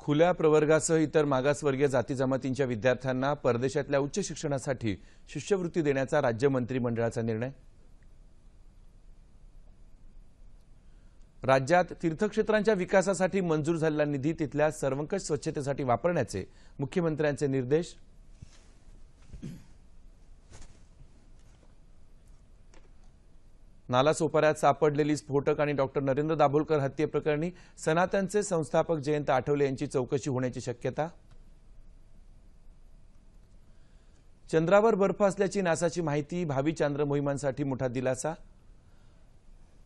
खुल्या प्रवर्गासह इतर मागासवर्गीय जाती जमातींच्या विद्यार्थ्यांना परदेशातल्या उच्च शिक्षणासाठी शिष्यवृत्ती देण्याचा राज्य मंत्रिमंडळाचा निर्णय राज्यात तीर्थक्षेत्रांच्या विकासासाठी मंजूर झालेला निधी तिथल्या सर्वंकष स्वच्छतेसाठी वापरण्याचे मुख्यमंत्र्यांचे निर्देश नालासोपाऱ्यात सापडलेली स्फोटक आणि डॉक्टर नरेंद्र दाभोलकर हत्येप्रकरणी सनातनचे संस्थापक जयंत आठवले यांची चौकशी होण्याची शक्यता चंद्रावर बर्फ असल्याची नासाची माहिती भावी चांद्र मोहिमांसाठी मोठा दिलासा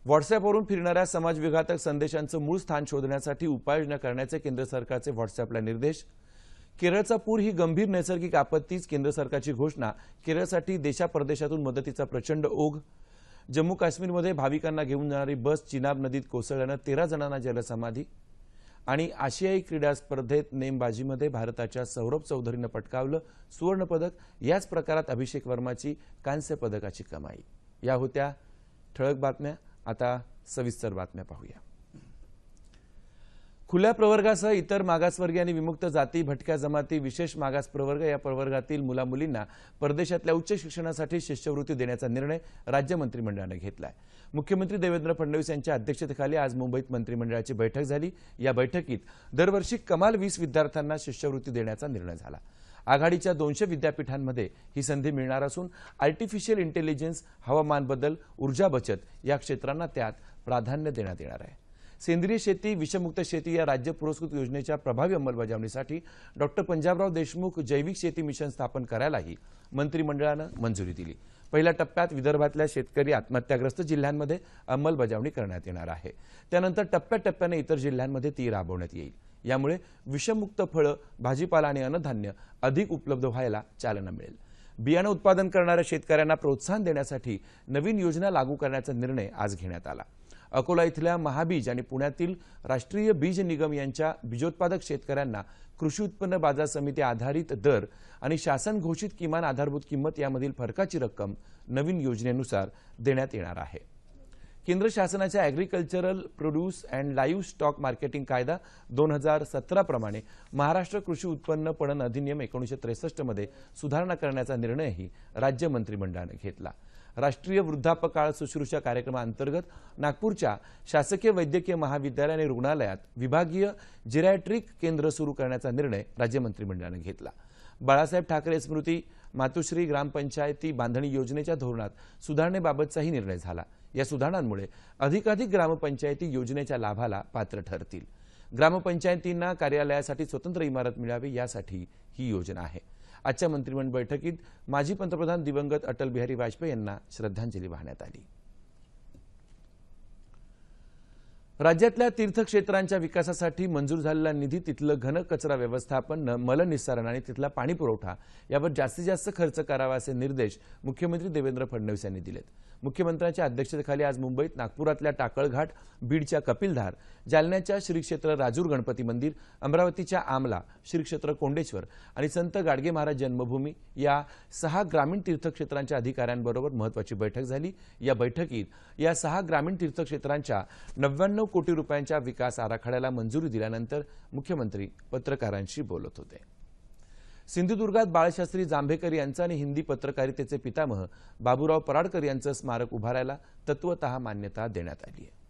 व्हॉट्सअपवरून फिरणाऱ्या समाजविघातक संदेशांचं मूळ स्थान शोधण्यासाठी उपाययोजना करण्याचे केंद्र सरकारचे व्हॉट्सअपला निर्देश केरळचा पूर ही गंभीर नैसर्गिक आपत्तीच केंद्र सरकारची घोषणा केरळसाठी देशापरदेशातून मदतीचा प्रचंड ओघ जम्मू काश्मीरमध्ये भाविकांना घेऊन जाणारी बस चिनाब नदीत कोसळल्यानं तेरा जणांना जलसमाधी आणि आशियाई क्रीडा स्पर्धेत नेमबाजीमध्ये भारताच्या सौरभ चौधरीनं पटकावलं सुवर्णपदक याच प्रकारात अभिषेक वर्माची कांस्य पदकाची कमाई या होत्या ठळक बातम्या आता सविस्तर बातम्या पाहूया खुल्या प्रवर्गासह इतर मागासवर्गीय आणि विमुक्त जाती भटक्या जमाती विशेष मागास प्रवर्ग या प्रवर्गातील मुलामुलींना परदेशातल्या उच्च शिक्षणासाठी शिष्यवृत्ती देण्याचा निर्णय राज्य मंत्रिमंडळानं घेतला मुख्यमंत्री देवेंद्र फडणवीस यांच्या अध्यक्षतेखाली आज मुंबईत मंत्रिमंडळाची बैठक झाली या बैठकीत दरवर्षी कमाल वीस विद्यार्थ्यांना शिष्यवृत्ती देण्याचा निर्णय झाला आघाडीच्या दोनशे विद्यापीठांमध्ये ही संधी मिळणार असून आर्टिफिशियल इंटेलिजन्स हवामान बदल ऊर्जा बचत या क्षेत्रांना त्यात प्राधान्य देण्यात येणार आहे सेंद्रिय शेती विषमुक्त शेती या राज्य पुरस्कृत योजनेच्या प्रभावी अंमलबजावणीसाठी डॉक्टर पंजाबराव देशमुख जैविक शेती मिशन स्थापन करायलाही मंत्रिमंडळानं मंजुरी दिली पहिल्या टप्प्यात विदर्भातल्या शेतकरी आत्महत्याग्रस्त जिल्ह्यांमध्ये अंमलबजावणी करण्यात येणार आहे त्यानंतर टप्प्याटप्प्याने इतर जिल्ह्यांमध्ये ती राबवण्यात येईल यामुळे विषमुक्त फळं भाजीपाला आणि अन्नधान्य अधिक उपलब्ध व्हायला चालना मिळेल बियाणं उत्पादन करणाऱ्या शेतकऱ्यांना प्रोत्साहन देण्यासाठी नवीन योजना लागू करण्याचा निर्णय आज घेण्यात आला अकोला इथल्या महाबीज आणि पुण्यातील राष्ट्रीय बीज निगम यांच्या बीजोत्पादक शेतकऱ्यांना कृषी उत्पन्न बाजार समिती आधारित दर आणि शासन घोषित किमान आधारभूत किंमत यामधील फरकाची रक्कम नवीन योजनेनुसार देण्यात येणार आहे केंद्र शासनाच्या agricultural produce and livestock marketing कायदा दोन हजार सतराप्रमाणे महाराष्ट्र कृषी उत्पन्न पणन अधिनियम एकोणीसशे त्रेसष्टमध्ये सुधारणा करण्याचा निर्णयही राज्य मंत्रिमंडळानं घेतला राष्ट्रीय वृद्धापकाळ शुश्रूषा कार्यक्रमाअंतर्गत नागपूरच्या शासकीय वैद्यकीय महाविद्यालय आणि रुग्णालयात विभागीय जिरॅट्रिक केंद्र सुरू करण्याचा निर्णय राज्य मंत्रिमंडळानं घेतला बाळासाहेब ठाकरे स्मृती मातोश्री ग्रामपंचायती बांधणी योजनेच्या धोरणात सुधारणेबाबतचाही निर्णय झाला या सुधारणांमुळे अधिकाधिक ग्रामपंचायती योजनेच्या लाभाला पात्र ठरतील ग्रामपंचायतींना कार्यालयासाठी स्वतंत्र इमारत मिळावी यासाठी ही योजना आहे आजच्या मंत्रिमंडळ बैठकीत माजी पंतप्रधान दिवंगत अटल बिहारी वाजपेयी यांना श्रद्धांजली वाहण्यात आली राज्यातल्या तीर्थक्षेत्रांच्या विकासासाठी मंजूर झालेला निधी तिथलं घनकचरा व्यवस्थापन मलनिस्सारण आणि तिथला पाणीपुरवठा यावर जास्तीत जास्त खर्च करावा असे निर्देश मुख्यमंत्री देवेंद्र फडणवीस यांनी दिलेत मुख्यमंत्र्यांच्या अध्यक्षतेखाली आज मुंबईत नागपुरातल्या टाकळघाट बीडच्या कपिलधार जालन्याच्या श्रीक्षेत्र राजूर गणपती मंदिर अमरावतीच्या आमला श्रीक्षेत्र कोंडेश्वर आणि संत गाडगे महाराज जन्मभूमी या सहा ग्रामीण तीर्थक्षेत्रांच्या अधिकाऱ्यांबरोबर महत्वाची बैठक झाली या बैठकीत या सहा ग्रामीण तीर्थक्षेत्रांच्या नव्याण्णव कोटी रुपयांच्या विकास आराखड्याला मंजुरी दिल्यानंतर मुख्यमंत्री पत्रकारांशी बोलत होते सिंधुदुर्गात बाळशास्त्री जांभेकर यांचं आणि हिंदी पत्रकारितेचे पितामह बाबूराव पराडकर यांचं स्मारक उभारायला तत्वत मान्यता देण्यात आली आहे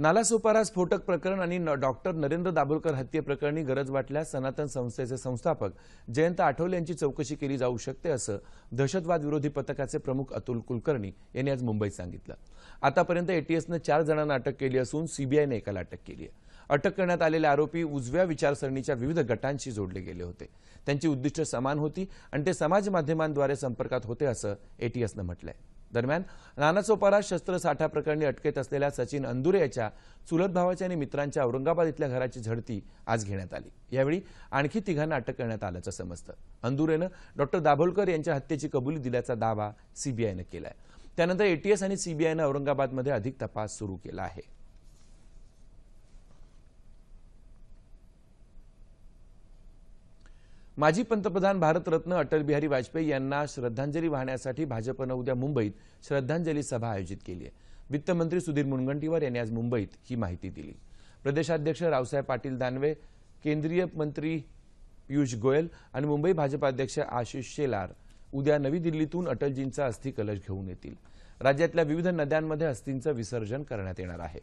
नालासोपारा स्फोटक प्रकरण आणि डॉक्टर नरेंद्र दाभोलकर हत्येप्रकरणी गरज वाटल्यास सनातन संस्थेचे संस्थापक जयंत आठवले यांची चौकशी केली जाऊ शकते असं दहशतवाद विरोधी पथकाचे प्रमुख अतुल कुलकर्णी यांनी आज मुंबईत सांगितलं आतापर्यंत एटीएसनं चार जणांना अटक केली असून सीबीआयने एकाला अटक केली आहे अटक करण्यात आलेले आरोपी उजव्या विचारसरणीच्या विविध गटांशी जोडले गेले होते त्यांची उद्दिष्ट समान होती आणि ते समाज माध्यमांद्वारे संपर्कात होते असं एटीएसनं म्हटलं दरम्यान नानाचोपारा शस्त्रसाठा प्रकरणी अटकेत असलेल्या सचिन अंदुरे याच्या चुलत भावाच्या आणि मित्रांच्या औरंगाबाद इथल्या घराची झडती आज घेण्यात आली यावेळी आणखी तिघांना अटक करण्यात आल्याचं समजतं अंदुरेनं डॉक्टर दाभोलकर यांच्या हत्येची कबुली दिल्याचा दावा सीबीआयनं केला त्यानंतर एटीएस आणि सीबीआयनं औरंगाबादमध्ये अधिक तपास सुरू केला आहे माजी पंतप्रधान भारतरत्न बिहारी वाजपेयी यांना श्रद्धांजली वाहण्यासाठी भाजपनं उद्या मुंबईत श्रद्धांजली सभा आयोजित केली आहे वित्तमंत्री सुधीर मुनगंटीवार यांनी आज मुंबईत ही माहिती दिली प्रदेशाध्यक्ष रावसाहेब पाटील दानवे केंद्रीय मंत्री पियुष गोयल आणि मुंबई भाजपाध्यक्ष आशिष शेलार उद्या नवी दिल्लीतून अटलजींचा अस्थि कलश घेऊन येतील राज्यातल्या विविध नद्यांमध्ये हस्तींचं विसर्जन करण्यात येणार आहे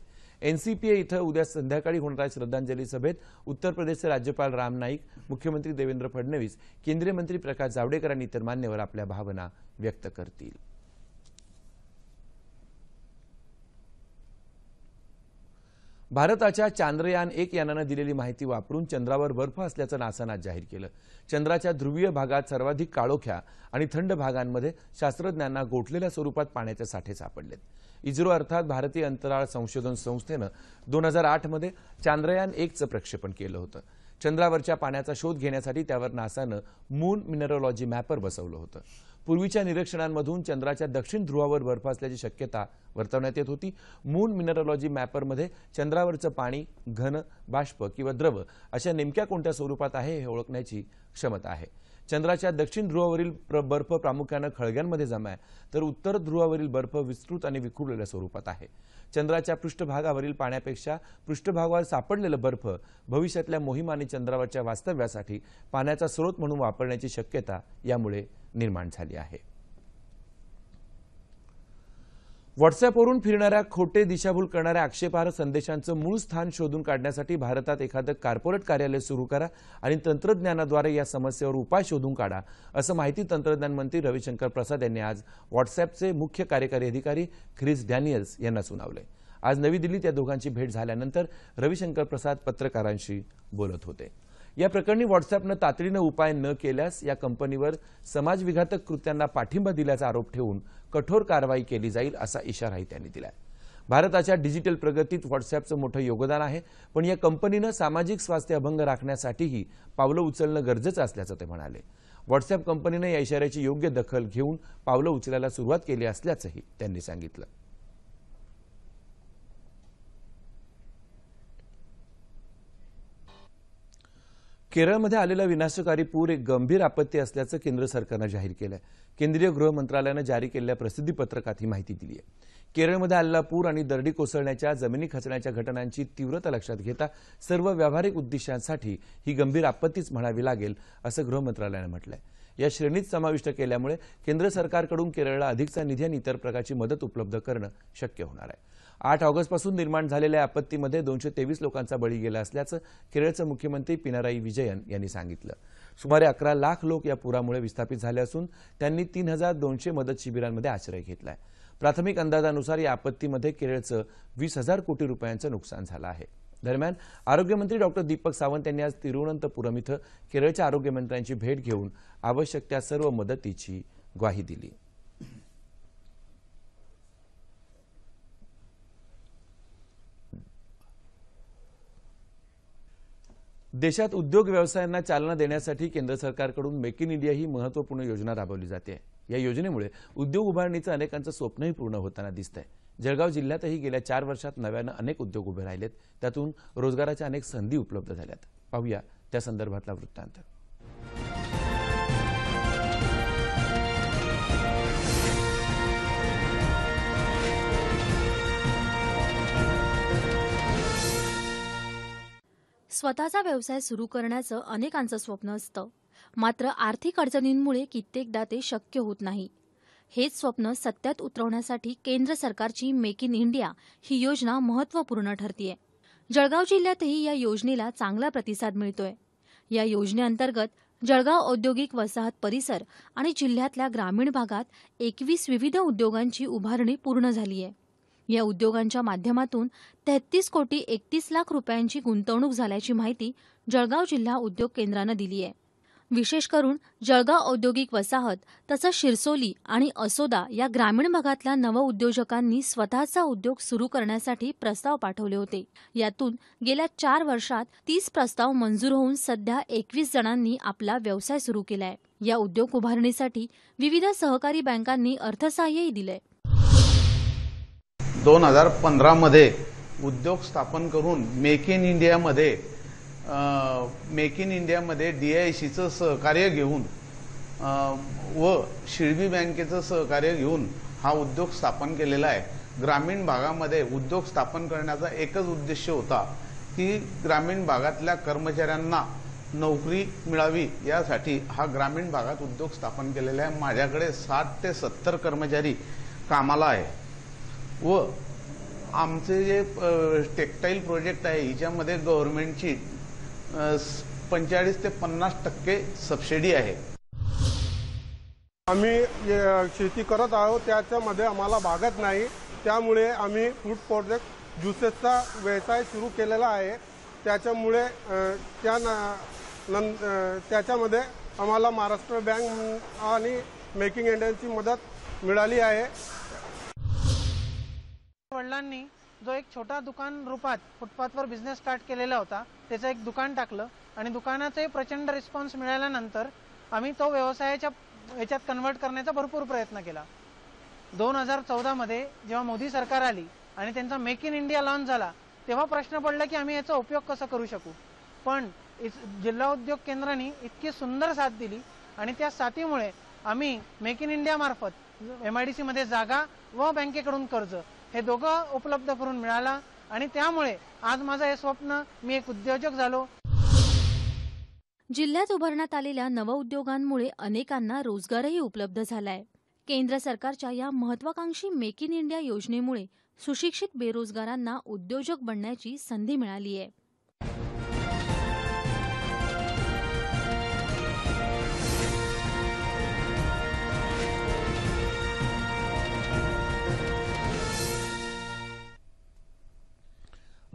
एनसीपीए इथं उद्या संध्याकाळी होणाऱ्या श्रद्धांजली सभेत उत्तर प्रदेशचे राज्यपाल राम नाईक मुख्यमंत्री देवेंद्र फडणवीस केंद्रीय मंत्री प्रकाश जावडेकर आणि इतर मान्यवर आपल्या भावना व्यक्त करतील भारताच्या चांद्रयान एक यानानं दिलेली माहिती वापरून चंद्रावर बर्फ असल्याचं नासानं जाहीर केलं चंद्राच्या ध्रुवीय भागात सर्वाधिक काळोख्या आणि थंड भागांमध्ये शास्त्रज्ञांना गोठलेल्या स्वरूपात पाण्याचे साठे सापडलेत इस्रो अर्थात भारतीय अंतराळ संशोधन संस्थेनं दोन हजार आठमध्ये चांद्रयान एकचं प्रक्षेपण केलं होतं चंद्रावरच्या पाण्याचा शोध घेण्यासाठी त्यावर नासानं मून मिनरॉलॉजी मॅपर बसवलं होतं पूर्वीच्या निरीक्षणांमधून चंद्राच्या दक्षिण ध्रुवावर बर्फ असल्याची शक्यता वर्तवण्यात येत होती मून मिनरॉलॉजी मॅपरमध्ये चंद्रावरचं पाणी घन बाष्प किंवा द्रव अशा नेमक्या कोणत्या स्वरूपात आहे हे ओळखण्याची क्षमता आहे चंद्राच्या दक्षिण ध्रुवावरील बर्फ प्रामुख्यानं खळग्यांमध्ये जमा आहे तर उत्तर ध्रुवावरील बर्फ विस्तृत आणि विखुरलेल्या स्वरूपात आहे चंद्राच्या पृष्ठभागावरील पाण्यापेक्षा पृष्ठभागावर सापडलेलं बर्फ भविष्यातल्या मोहिमा आणि चंद्रावरच्या वास्तव्यासाठी पाण्याचा स्रोत म्हणून वापरण्याची शक्यता यामुळे निर्माण झाली आहे व्हॉट्सॲपवरून फिरणाऱ्या खोटे दिशाभूल करणाऱ्या आक्षेपार्ह संदेशांचं मूळ स्थान शोधून काढण्यासाठी भारतात एखादं कार्पोरेट कार्यालय सुरू करा आणि तंत्रज्ञानाद्वारे या समस्येवर उपाय शोधून काढा असं माहिती तंत्रज्ञान मंत्री रविशंकर प्रसाद यांनी आज व्हॉट्सॲपचे मुख्य कार्यकारी अधिकारी ख्रिस डॅनियल्स यांना सुनावले आज नवी दिल्लीत या दोघांची भेट झाल्यानंतर रविशंकर प्रसाद पत्रकारांशी बोलत होते या प्रकरणी व्हॉट्सअपनं तातडीनं उपाय न केल्यास या कंपनीवर समाजविघातक कृत्यांना पाठिंबा दिल्याचा आरोप ठेवून कठोर कारवाई केली जाईल असा इशाराही त्यांनी दिला भारताच्या डिजिटल प्रगतीत व्हॉट्सअपचं मोठं योगदान आहे पण या कंपनीनं सामाजिक स्वास्थ्य अभंग राखण्यासाठीही पावलं उचलणं गरजेचं असल्याचं ते म्हणाले व्हॉट्सअप कंपनीनं या इशाऱ्याची योग्य दखल घेऊन पावलं उचलायला सुरुवात केली असल्याचंही त्यांनी सांगितलं केरळमध्ये आलेला विनाशकारी पूर एक गंभीर आपत्ती असल्याचं केंद्र सरकारनं जाहीर केलं आहे केंद्रीय गृह मंत्रालयानं जारी केलेल्या प्रसिद्धी पत्रकात ही माहिती दिली आहे केरळमध्ये आलेला पूर आणि दरडी कोसळण्याच्या जमिनी खचण्याच्या घटनांची तीव्रता लक्षात घेता सर्व व्यावहारिक उद्दिष्टांसाठी ही गंभीर आपत्तीच म्हणावी लागेल असं गृह मंत्रालयानं म्हटलं या श्रेणीत समाविष्ट केल्यामुळे केंद्र सरकारकडून केरळला अधिकचा निधी आणि इतर प्रकारची मदत उपलब्ध करणं शक्य होणार आहे आठ ऑगस्टपासून निर्माण झालेल्या आपत्तीमध्ये दोनशे तेवीस लोकांचा बळी गेला असल्याचं केरळचे मुख्यमंत्री पिनाराई विजयन यांनी सांगितलं सुमारे अकरा लाख लोक या पुरामुळे विस्थापित झाले असून त्यांनी तीन हजार दोनशे मदत शिबिरांमध्ये आश्रय घेतला प्राथमिक अंदाजानुसार या आपत्तीमध्ये केरळचं वीस हजार कोटी रुपयांचं नुकसान झालं आहे दरम्यान आरोग्यमंत्री डॉक्टर दीपक सावंत यांनी आज तिरुवनंतपुरम इथं केरळच्या आरोग्यमंत्र्यांची भेट घेऊन आवश्यक त्या सर्व मदतीची ग्वाही दिली देशात उद्योग व्यवसायांना चालना देण्यासाठी केंद्र सरकारकडून मेक इन इंडिया ही महत्त्वपूर्ण योजना राबवली जाते या योजनेमुळे उद्योग उभारणीचं अनेकांचं स्वप्नही पूर्ण होताना दिसतंय जळगाव जिल्ह्यातही गेल्या चार वर्षात नव्यानं अनेक उद्योग उभे राहिलेत त्यातून रोजगाराच्या अनेक संधी उपलब्ध झाल्यात पाहूया त्या संदर्भातला वृत्तांत स्वतःचा व्यवसाय सुरू करण्याचं अनेकांचं स्वप्न असतं मात्र आर्थिक अडचणींमुळे कित्येकदा ते शक्य होत नाही हेच स्वप्न सत्यात उतरवण्यासाठी केंद्र सरकारची मेक इन इंडिया ही योजना महत्त्वपूर्ण ठरतीय जळगाव जिल्ह्यातही या योजनेला चांगला प्रतिसाद मिळतोय या योजनेअंतर्गत जळगाव औद्योगिक वसाहत परिसर आणि जिल्ह्यातल्या ग्रामीण भागात एकवीस विविध उद्योगांची उभारणी पूर्ण झाली आहे या उद्योगांच्या माध्यमातून तेहतीस कोटी एकतीस लाख रुपयांची गुंतवणूक झाल्याची माहिती जळगाव जिल्हा उद्योग केंद्रानं दिली आहे विशेष करून जळगाव औद्योगिक वसाहत तसंच शिरसोली आणि असोदा या ग्रामीण भागातल्या नवउद्योजकांनी स्वतःचा उद्योग सुरू करण्यासाठी प्रस्ताव पाठवले होते यातून गेल्या चार वर्षात तीस प्रस्ताव मंजूर होऊन सध्या एकवीस जणांनी आपला व्यवसाय सुरू केलाय या उद्योग उभारणीसाठी विविध सहकारी बँकांनी अर्थसहाय्यही दिलंय दोन हजार पंधरामध्ये उद्योग स्थापन करून मेक इन इंडियामध्ये मेक इन इंडियामध्ये डी आय सीचं सहकार्य घेऊन व शिळबी बँकेचं सहकार्य घेऊन हा उद्योग स्थापन केलेला आहे ग्रामीण भागामध्ये उद्योग स्थापन करण्याचा एकच उद्देश होता की ग्रामीण भागातल्या कर्मचाऱ्यांना नोकरी मिळावी यासाठी हा ग्रामीण भागात उद्योग स्थापन केलेला आहे माझ्याकडे साठ ते सत्तर कर्मचारी कामाला आहे व आमचे जे टेक्स्टाईल प्रोजेक्ट आहे हिच्यामध्ये गव्हर्नमेंटची पंचेचाळीस ते पन्नास टक्के सबसिडी आहे आम्ही शेती करत आहोत त्याच्यामध्ये आम्हाला भागत नाही त्यामुळे आम्ही फूड प्रोजेक्ट ज्युसेसचा व्यवसाय सुरू केलेला आहे त्याच्यामुळे त्या त्याच्यामध्ये आम्हाला महाराष्ट्र बँक आणि मेकिंग इंडियाची मदत मिळाली आहे वडिलांनी जो एक छोटा दुकान रूपात फुटपाथवर बिझनेस स्टार्ट केलेला होता त्याचं एक दुकान टाकलं आणि दुकानाचाही प्रचंड रिस्पॉन्स मिळाल्यानंतर आम्ही तो व्यवसायाच्या याच्यात कन्वर्ट करण्याचा भरपूर प्रयत्न केला दोन हजार मध्ये जेव्हा मोदी सरकार आली आणि त्यांचा मेक इन इंडिया लॉन्च झाला तेव्हा प्रश्न पडला की आम्ही याचा उपयोग कसा करू शकू पण जिल्हा उद्योग केंद्राने इतकी सुंदर साथ दिली आणि त्या साथीमुळे आम्ही मेक इन इंडिया मार्फत एमआयडीसी मध्ये जागा व बँकेकडून कर्ज हे दोघं उपलब्ध करून मिळाला आणि त्यामुळे आज माझं हे स्वप्न मी एक उद्योजक झालो जिल्ह्यात उभारण्यात आलेल्या नवउद्योगांमुळे अनेकांना रोजगारही उपलब्ध झालाय केंद्र सरकारच्या या महत्वाकांक्षी मेक इन इंडिया योजनेमुळे सुशिक्षित बेरोजगारांना उद्योजक बनण्याची संधी मिळाली आहे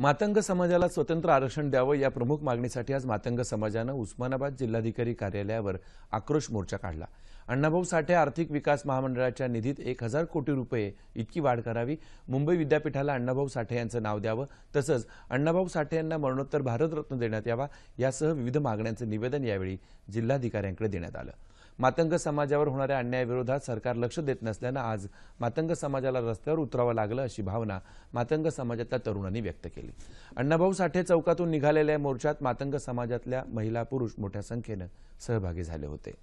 मातंग समाजाला स्वतंत्र आरक्षण द्यावं या प्रमुख मागणीसाठी आज मातंग समाजानं उस्मानाबाद जिल्हाधिकारी कार्यालयावर आक्रोश मोर्चा काढला अण्णाभाऊ साठे आर्थिक विकास महामंडळाच्या निधीत एक हजार कोटी रुपये इतकी वाढ करावी मुंबई विद्यापीठाला अण्णाभाऊ साठे यांचं नाव द्यावं तसंच अण्णाभाऊ साठे यांना मरणोत्तर भारतरत्न देण्यात यावा यासह विविध मागण्यांचं निवेदन यावेळी जिल्हाधिकाऱ्यांकडे देण्यात आलं मातंग समाजावर होणाऱ्या अन्यायाविरोधात सरकार लक्ष देत नसल्यानं आज मातंग समाजाला रस्त्यावर उतरावं लागलं अशी भावना मातंग समाजातल्या तरुणांनी व्यक्त केली अण्णाभाऊ साठे चौकातून निघालेल्या मोर्चात मातंग समाजातल्या महिला पुरुष मोठ्या संख्येनं सहभागी झाले होते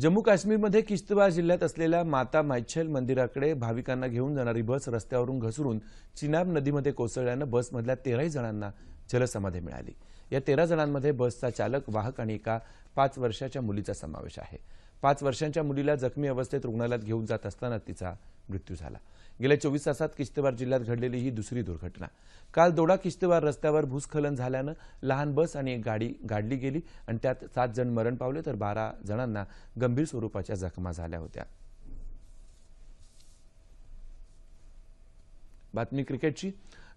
जम्मू काश्मीरमध्ये किश्तवार जिल्ह्यात असलेल्या माता मायछल मंदिराकडे भाविकांना घेऊन जाणारी बस रस्त्यावरून घसरून चिनाब नदीमध्ये कोसळल्यानं बसमधल्या तेराही जणांना जलसमाधी मिळाली या तेरा जणांमध्ये बसचा चालक वाहक आणि एका पाच वर्षाच्या मुलीचा समावेश आहे पाच वर्षांच्या मुलीला जखमी अवस्थेत रुग्णालयात घेऊन जात असताना तिचा मृत्यू झाला गेल्या चोवीस तासात किश्तवार जिल्ह्यात घडलेली ही दुसरी दुर्घटना काल दोडा किश्तवार रस्त्यावर भूस्खलन झाल्यानं लहान बस आणि एक गाडी गाडली गेली आणि त्यात सात जण मरण पावले तर बारा जणांना गंभीर स्वरूपाच्या जखमा झाल्या होत्या बातमी क्रिकेटची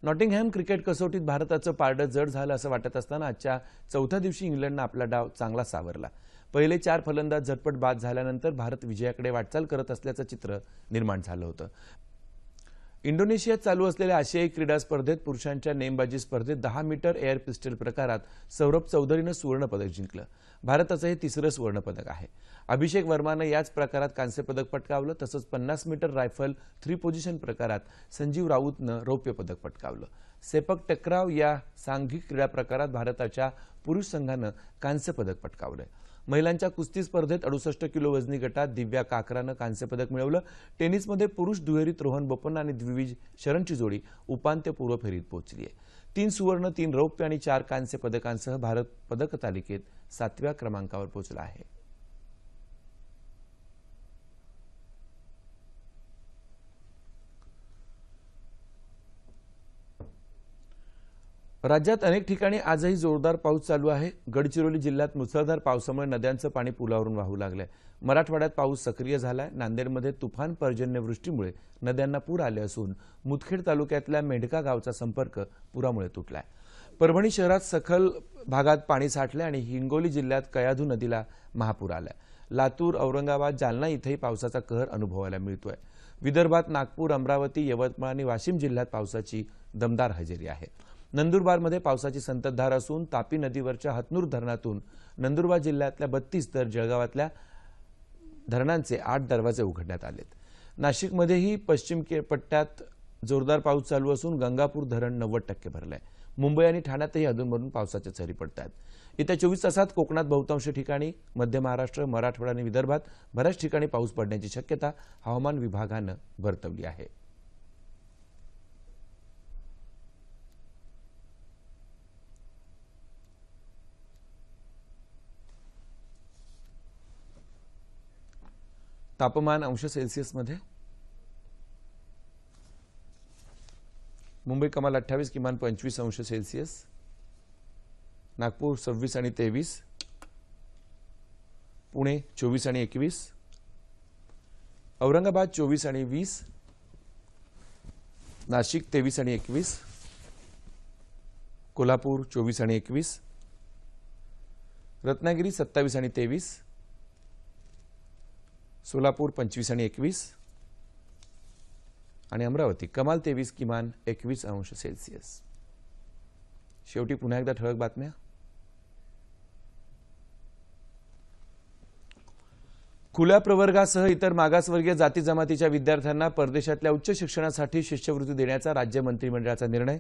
नॉटिंगहॅम क्रिकेट कसोटीत भारताचं पारडं जड झालं असं वाटत असताना आजच्या चौथ्या दिवशी इंग्लंडनं आपला डाव चांगला सावरला पहिले चार फलंदाज झटपट बाद झाल्यानंतर भारत विजयाकडे वाटचाल करत असल्याचं चित्र निर्माण झालं होतं इंडोनेशियात चालू असलेल्या आशियाई क्रीडा स्पर्धेत पुरुषांच्या नेमबाजी स्पर्धेत दहा मीटर एअर पिस्टल प्रकारात सौरभ चौधरीनं सुवर्णपदक जिंकलं भारताचं हे तिसरं सुवर्णपदक आहे अभिषेक वर्मानं याच प्रकारात कांस्य पदक पटकावलं तसंच पन्नास मीटर रायफल थ्री पोझिशन प्रकारात संजीव राऊतनं रौप्य पदक पटकावलं सेपक टकराव या सांघिक क्रीडा प्रकारात भारताच्या पुरुष संघानं कांस्य पदक पटकावलं महिलांच्या कुस्ती स्पर्धेत अडुसष्ट किलो वजनी गटात दिव्या काकरानं पदक मिळवलं टेनिसमध्ये पुरुष दुहेरीत रोहन बोपन्ना आणि द्विविज शरणची जोडी उपांत्यपूर्व फेरीत पोहोचली आहे तीन सुवर्ण तीन रौप्य आणि चार कांस्य पदकांसह भारत पदक तालिकेत सातव्या क्रमांकावर पोहोचला आहे राज्यात अनेक ठिकाणी आजही जोरदार पाऊस चालू आहे गडचिरोली जिल्ह्यात मुसळधार पावसामुळे नद्यांचं पाणी पुलावरून वाहू लागलं आहे मराठवाड्यात पाऊस सक्रिय झाला आहे नांदेडमध्ये तुफान पर्जन्यवृष्टीमुळे नद्यांना पूर आले असून मुदखेड तालुक्यातल्या मेंढका गावचा संपर्क पुरामुळे तुटला आहे परभणी शहरात सखल भागात पाणी साठलं आणि हिंगोली जिल्ह्यात कयाधू नदीला महापूर आला लातूर औरंगाबाद जालना इथंही पावसाचा कहर अनुभवायला मिळतो आहे विदर्भात नागपूर अमरावती यवतमाळ आणि वाशिम जिल्ह्यात पावसाची दमदार हजेरी आहे नंदुरबारमध्ये पावसाची संततधार असून तापी नदीवरच्या हतनूर धरणातून नंदुरबार जिल्ह्यातल्या बत्तीस तर जळगावातल्या धरणांचे आठ दरवाजे उघडण्यात आलेत नाशिकमध्येही पश्चिम पट्ट्यात जोरदार पाऊस चालू असून गंगापूर धरण नव्वद टक्के भरलं आहे मुंबई आणि ठाण्यातही अधूनमधून पावसाच्या सरी पडत आहेत येत्या चोवीस तासात कोकणात बहुतांश ठिकाणी मध्य महाराष्ट्र मराठवाडा आणि विदर्भात बऱ्याच ठिकाणी पाऊस पडण्याची शक्यता हवामान विभागानं वर्तवली आहे तापमान अंश सेल्सिअसमध्ये मुंबई कमाल अठ्ठावीस किमान पंचवीस अंश सेल्सिअस नागपूर सव्वीस आणि तेवीस पुणे चोवीस आणि एकवीस औरंगाबाद चोवीस आणि वीस नाशिक तेवीस आणि एकवीस कोल्हापूर चोवीस आणि एकवीस रत्नागिरी सत्तावीस आणि तेवीस सोलापूर पंचवीस आणि एकवीस आणि अमरावती कमाल तेवीस किमान एकवीस अंश सेल्सिअस शेवटी पुन्हा एकदा ठळक बातम्या खुल्या प्रवर्गासह इतर मागासवर्गीय जाती जमातीच्या विद्यार्थ्यांना परदेशातल्या उच्च शिक्षणासाठी शिष्यवृत्ती देण्याचा राज्य मंत्रिमंडळाचा निर्णय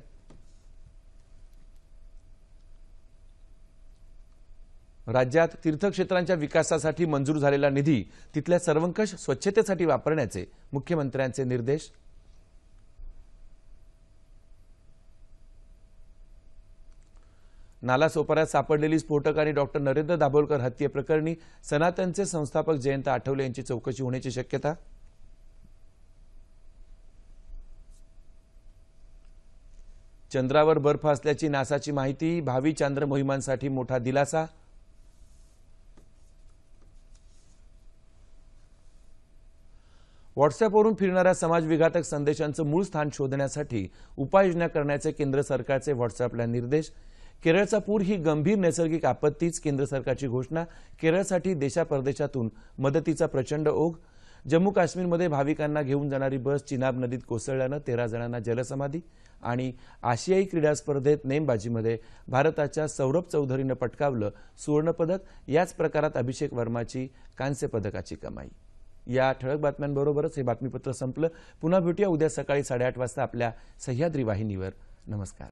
राज्यात तीर्थक्षेत्रांच्या विकासासाठी मंजूर झालेला निधी तिथल्या सर्वंकष स्वच्छतेसाठी वापरण्याचे मुख्यमंत्र्यांचे निर्देश नालासोपाऱ्यात सापडलेली स्फोटक आणि डॉक्टर नरेंद्र दाभोलकर हत्येप्रकरणी सनातनचे संस्थापक जयंत आठवले यांची चौकशी होण्याची शक्यता चंद्रावर बर्फ असल्याची नासाची माहिती भावी चांद्र मोहिमांसाठी मोठा दिलासा व्हॉट्सअपवरून फिरणाऱ्या समाजविघातक संदेशांचं मूळ स्थान शोधण्यासाठी उपाययोजना करण्याचे केंद्र सरकारचे व्हॉट्सअपला निर्देश केरळचा पूर ही गंभीर नैसर्गिक आपत्तीच केंद्र सरकारची घोषणा केरळसाठी देशापरदेशातून मदतीचा प्रचंड ओघ जम्मू काश्मीरमध्ये भाविकांना घेऊन जाणारी बस चिनाब नदीत कोसळल्यानं तेरा जणांना जलसमाधी आणि आशियाई क्रीडा स्पर्धेत नेमबाजीमध्ये भारताच्या सौरभ चौधरीनं पटकावलं सुवर्णपदक याच प्रकारात अभिषेक वर्माची कांस्य पदकाची कमाई या ठळक बातम्यांबरोबरच हे बातमीपत्र संपलं पुन्हा भेटूया उद्या सकाळी साडेआठ वाजता आपल्या सह्याद्री वाहिनीवर नमस्कार